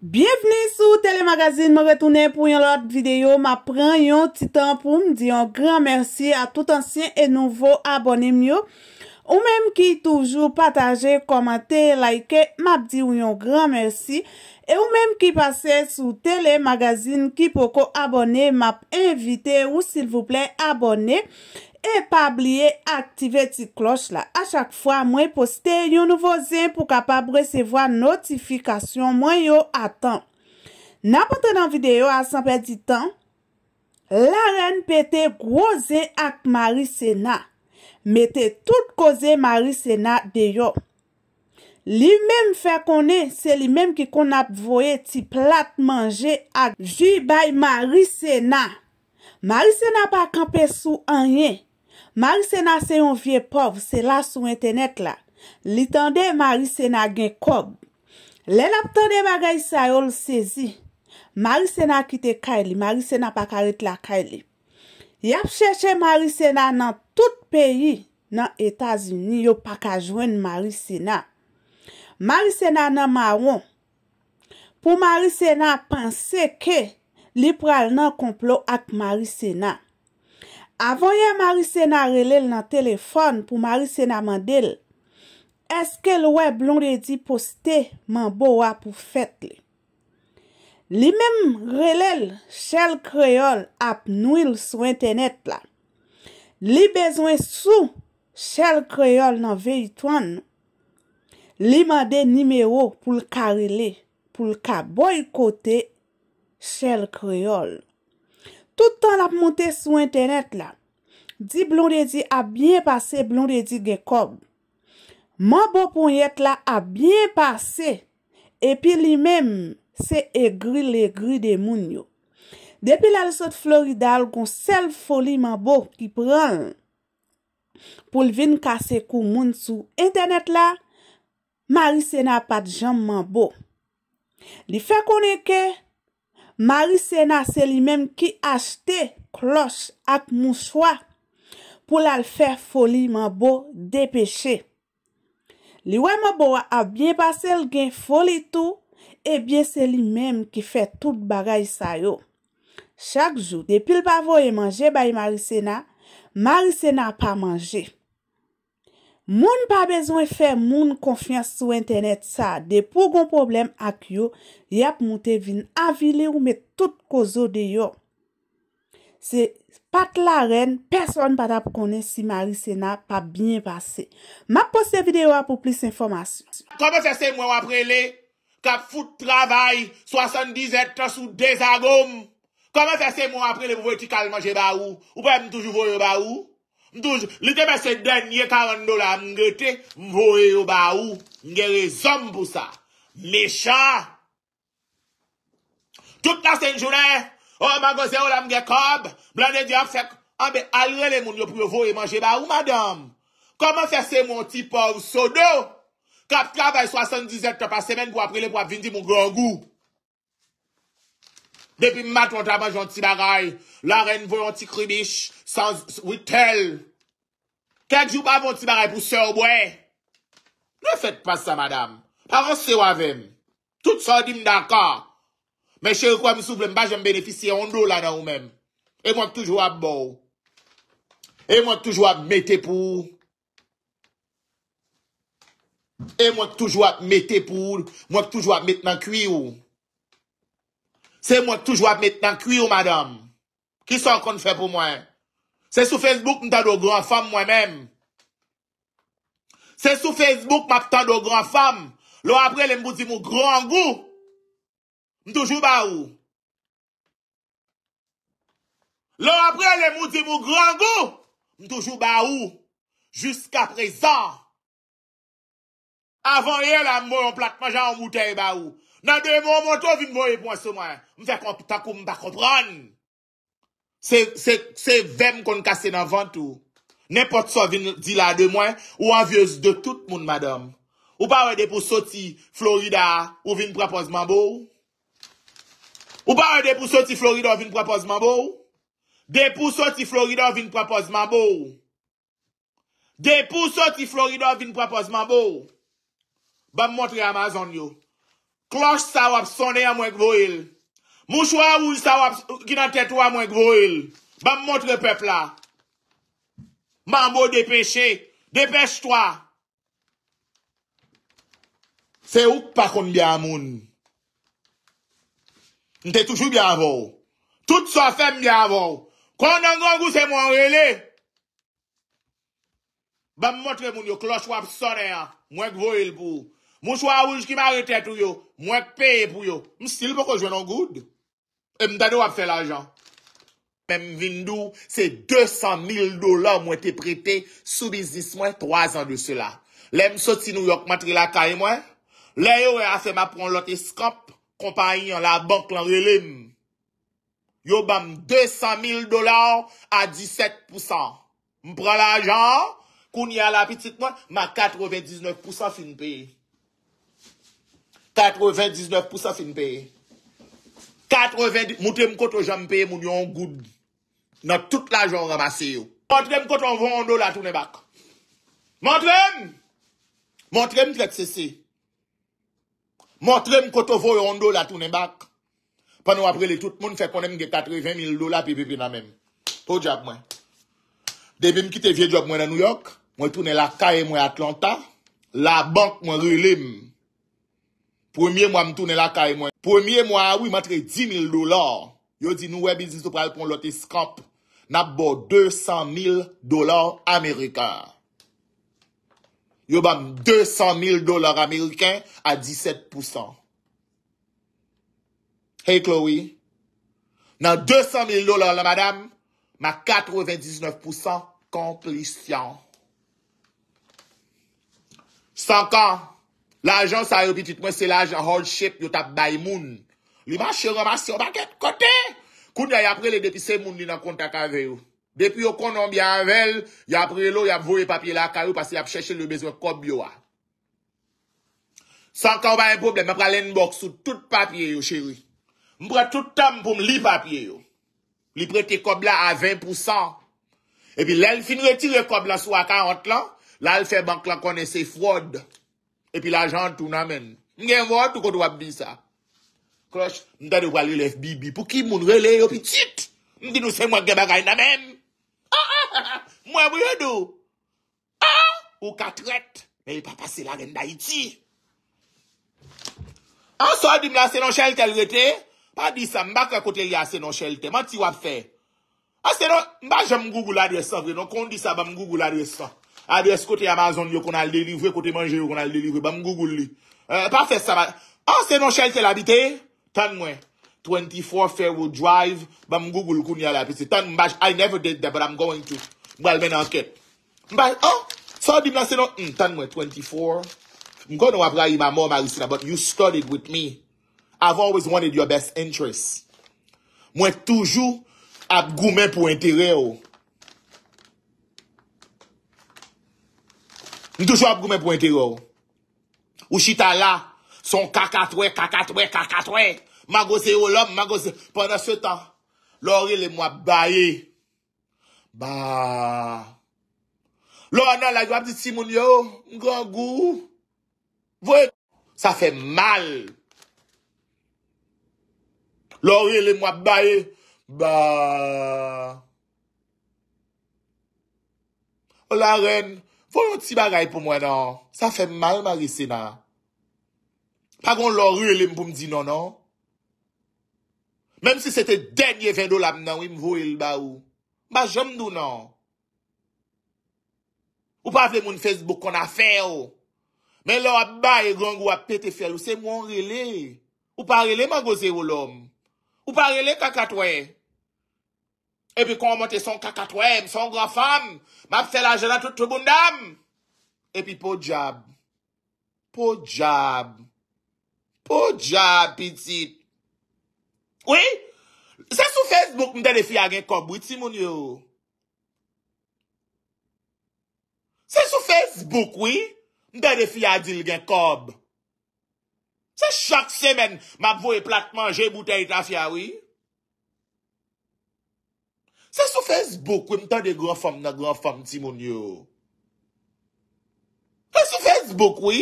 Bienveni sou telemagazine, me retounen pou yon lot videyo, ma pren yon titan pou mdi yon gran mersi a tout ansyen e nouvo abonem yo. Ou menm ki toujou pataje, komante, laike, map di ou yon gran mersi. E ou menm ki pase sou tele magazin ki poko abone, map invite ou sil vouple abone. E pa bliye aktive ti kloche la. A chak fwa mwen poste yon nouvo zin pou kapab resevo a notifikasyon mwen yo atan. Na pote nan videyo a sanpe di tan, la ren pete groze ak marise na. Mette tout koze Marisena de yo. Li mem fe konen, se li mem ki kon ap voye ti plat manje ak jibay Marisena. Marisena pa kampe sou anyen. Marisena se yon vie pov, se la sou internet la. Li tande Marisena gen kog. Le nap tande bagay sa yon sezi. Marisena kite kay li, Marisena pa karet la kay li. Yap cheche Marisena nan te. peyi nan Etas-Uni yo pa ka jwen Maricena. Maricena nan maron. Po Maricena panse ke li pral nan komplo ak Maricena. Avoye Maricena relel nan telefone po Maricena mandel, eske lweb lon de di poste man boa pou fet li. Li mem relel chel kreol ap nouil sou internet la. Li bezwen sou, chèl kreol nan veyitwan, li mande nimeyo pou lkarele, pou lkaboykote chèl kreol. Toutan la ponte sou internet la, di blondedi a byen pase blondedi ge kob. Man bo ponyet la a byen pase, epi li men se e gri le gri de moun yo. Depi la le sot florida al kon sel foli man bo ki pran pou l vin kasekou moun sou internet la, Mari Sena pat jam man bo. Li fe konen ke, Mari Sena se li menm ki achte kloche ak moun chwa pou l al fe foli man bo depeche. Li we man bo a ap bien pase l gen foli tou, e bien se li menm ki fe tout bagay sayo. Chak jou, depil pa vo e manje bayi Mary Sena, Mary Sena pa manje. Moun pa bezon e fe moun konfyan sou internet sa, depou kon problem ak yo, yap moun te vin avile ou met tout kozo de yo. Se pat la ren, person pat ap konen si Mary Sena pa binye pase. Ma pose videyo a pou plis informasyon. Kame se se mwen wapre le, kap fout travay, swason dizet tasou dezagom. Koman fese moun aprele pou voye ti kal manje ba ou? Ou pa m toujou voye ba ou? M toujou, li te mese denye karando la mgete, m voye yo ba ou? Nge rezom pou sa. Mesha! Tout la senjoune, ou oh, magose ou oh, la mge kob, blande di apsek, ah, anbe alrele moun yo pou voye manje ba ou, madame? Koman fese moun ti pov oh, sodo? Kapkav ay 78 to pa semen pou aprele pou apvindi mou grangou. Depi mat want apan jwant ti bagay, la ren vwant ti kribish, sans witel. Kèk jwant apan jwant ti bagay pou sè ou bwè? Nè fèt pa sa madame. Paran sè wavèm. Tout sa dim nan ka. Mè chèk wèk wèk mè souflem, bè jwant mè beneficye yon do la nan ou mèm. E mwant toujwap bou. E mwant toujwap mè te pou. E mwant toujwap mè te pou. Mwant toujwap mè te nan kwi ou. Se mwen toujou ap met nan kwi ou madame? Ki son kon fè pou mwen? Se sou Facebook mwen tan do gran fèm mwen mèm? Se sou Facebook mwen tan do gran fèm? Lò apre lè mwen di mwen gran gou? Mwen toujou ba ou? Lò apre lè mwen di mwen gran gou? Mwen toujou ba ou? Jusk apre zan? Avon yè la mwen mwen platman jan mwen mwen tey ba ou? Nan dey moun moun tou vin moun ep moun sou mwen. Mwen fè takou mwen pa kompran. Se vem kon kase nan vantou. Nen pot sou vin di la de moun ou an viez de tout moun madame. Ou pa wè de pou soti Florida ou vin prapozman bou. Ou pa wè de pou soti Florida ou vin prapozman bou. Dey pou soti Florida ou vin prapozman bou. Dey pou soti Florida ou vin prapozman bou. Ba mwotre Amazon yo. Kloch sa wap sonde ya mwenk voil. Mwishwa wou sa wap kinatetwa mwenk voil. Bam motre pepla. Mambo depeshe. Depeshtwa. Se wouk pakon bya moun. Nte toufou bya vò. Tout sa fem bya vò. Kwa nan gangou se mwenrele. Bam motre moun yo kloch wap sonde ya mwenk voil pou. Mwen chwa wouj ki ma rete tou yo. Mwen peye pou yo. Mwen stil pou ko jwenon goud. E mwen dade wap se la jan. Mwen vindou se 200.000 dolar mwen te prete sou bizis mwen 3 an de se la. Lè msoti nou yok matri la kay mwen. Lè yo wè e a fe ma pron lote skop. Kompanyan la bank lan relim. Yo bam 200.000 dolar a 17%. Mwen pran la jan. Kouni ala apitit mwen. Ma 99% fin peye. 90, 19 pou sa fin peye. 80, moutrem koto jampeye moun yon goud. Nan tout la jan ramase yo. Moutrem koto voun yon do la toune bak. Moutrem! Moutrem koto voun yon do la toune bak. Panou apre li tout moun, fek moun mge 80,000 do la pi pi pi nan men. To job mwen. Debim kite vie job mwen nan New York, mwen toune la KM e, wè Atlanta. La bank mwen rilem. Premye mwa m toune la ka e mwen. Premye mwa, wim atre 10.000 dolar. Yo di nou webizis ou pral pon lote skop. Nap bo 200.000 dolar Amerika. Yo ban 200.000 dolar Amerikan a 17%. Hey Chloe, nan 200.000 dolar la madame, ma 99% komplisyon. San kan... L'agen sa repitit mwen se l'agen holdship yo tap bay moun. Li manche roma se oba ket kote. Kou dè y apre li depise moun li nan kontak avè yo. Depi yo konon bi anvel, y apre lo y ap vore papye la akay yo pasi y ap chèche le bezwen kob yo a. San ka oba y boble, mè pralè nbok sou tout papye yo chèwi. Mbra tout tam pou m li papye yo. Li prete kob la a 20%. E pi lè l fin re tire kob la sou akay anklan, lè l fè bank la konè se fwod. Epi ah, ah, ah, la jan tou namen. Mwen gen vwa tou koto wap di sa. Kloch, mwen da di wale lef bibi pou ki moun rele yo pitit. Mwen di nou se mwen gebagay namen. Ha ha ha ha, mwen wye do. Ha ha, ou katret. Men yi pa pase la gen da iti. Ha so a di mwen ase non chalte alwete. Pa di sa mbak akote yi ase non chalte. Mwen ti wap fe. Ase non, mbak jen mgugou la dwe sa vwe. Mwen kon di sa mbam mgugou la dwe sa. Adres kote Amazon yo kon al-delivwe, kote manje yo kon al-delivwe, ba m gougoul li. Eh, pa fè sa ma, an ah, se non chal se la bitè, tan mwen, 24 Faroe Drive, ba m gougoul koun ya la bitè. Tan m bach, I never did that, but I'm going to, m wèl men anket. M bach, oh, an, sa di m la se non, hmm, tan mwen, 24, m kon nou ap rayi ma mom a usina, but you studied with me. I've always wanted your best interests. Mwen toujou ap goumen pou entere yo. Ni tou chwa ap gome pwente yo. Ou chita la, son kaka twe, kaka twe, kaka twe. Magose yo lom, magose. Pendan se tan, lor e le mwa ba ye. Ba. Lo anan la jwa pti simoun yo, mkwa gou. Vwè, sa fè mal. Lor e le mwa ba ye. Ba. O la ren, lor anan la jwa pti simoun yo, Volonti ba ray pou mwen nan, sa fe mal ma resena. Pa gon lor rele m pou m di nan nan. Mem se se te denye vendo lam nan wim vou el ba ou. Ba jom dou nan. Ou pa ve moun Facebook kon afer ou. Men lor ap ba e gong ou ap pete fel ou se mwen rele. Ou pa rele magose ou lom. Ou pa rele kaka twey. Epi kon montè son kakatwèm, son grafam, map fè la jè nan tout triboun dam. Epi pojab, pojab, pojab pitit. Oui, se sou Facebook mdè refi a gen kob witi moun yo. Se sou Facebook wii, mdè refi a dil gen kob. Se chak semen map vouye plak manje butè itafya wii. Sa sou fez bok we mta de go a fam na go a fam ti moun yo. Sa sou fez bok we.